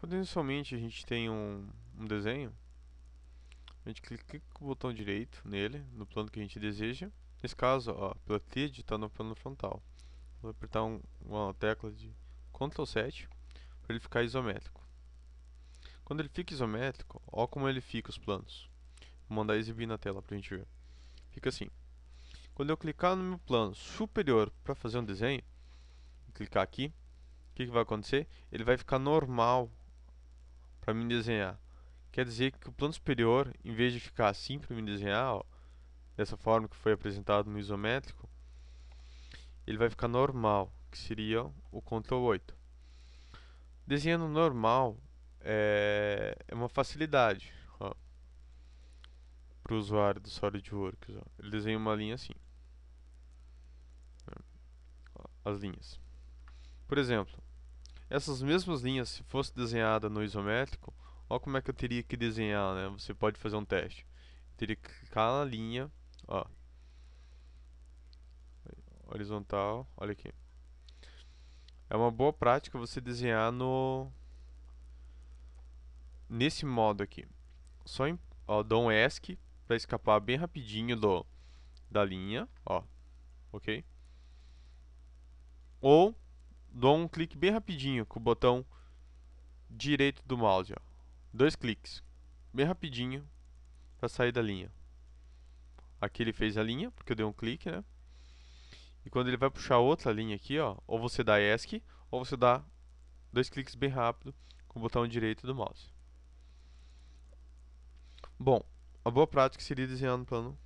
Quando inicialmente a gente tem um, um desenho, a gente clica com o botão direito nele, no plano que a gente deseja. Nesse caso, ó, a platide está no plano frontal. Vou apertar um, uma tecla de Ctrl 7 para ele ficar isométrico. Quando ele fica isométrico, ó como ele fica os planos. Vou mandar exibir na tela para a gente ver. Fica assim. Quando eu clicar no meu plano superior para fazer um desenho, clicar aqui, o que, que vai acontecer? Ele vai ficar normal para mim desenhar. Quer dizer que o plano superior, em vez de ficar assim para mim desenhar, ó, dessa forma que foi apresentado no isométrico, ele vai ficar normal, que seria o Ctrl 8. Desenhando normal é, é uma facilidade para o usuário do SolidWorks. Ó. Ele desenha uma linha assim. Né, ó, as linhas. Por exemplo, essas mesmas linhas, se fosse desenhada no isométrico, olha como é que eu teria que desenhar, né? Você pode fazer um teste. Eu teria que clicar na linha, ó. Horizontal, olha aqui. É uma boa prática você desenhar no... Nesse modo aqui. Só em... Ó, dou um ESC para escapar bem rapidinho do... Da linha, ó. Ok? Ou dou um clique bem rapidinho com o botão direito do mouse, ó. Dois cliques, bem rapidinho, para sair da linha. Aqui ele fez a linha, porque eu dei um clique, né? E quando ele vai puxar outra linha aqui, ó, ou você dá ESC, ou você dá dois cliques bem rápido com o botão direito do mouse. Bom, a boa prática seria desenhar um plano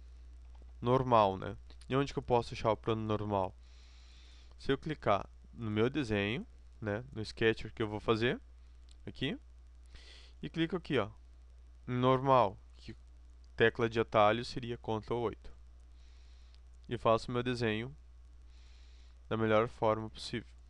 normal, né? E onde que eu posso achar o plano normal? Se eu clicar no meu desenho, né, no Sketcher que eu vou fazer, aqui, e clico aqui, ó, normal, que tecla de atalho seria Ctrl 8. E faço meu desenho da melhor forma possível.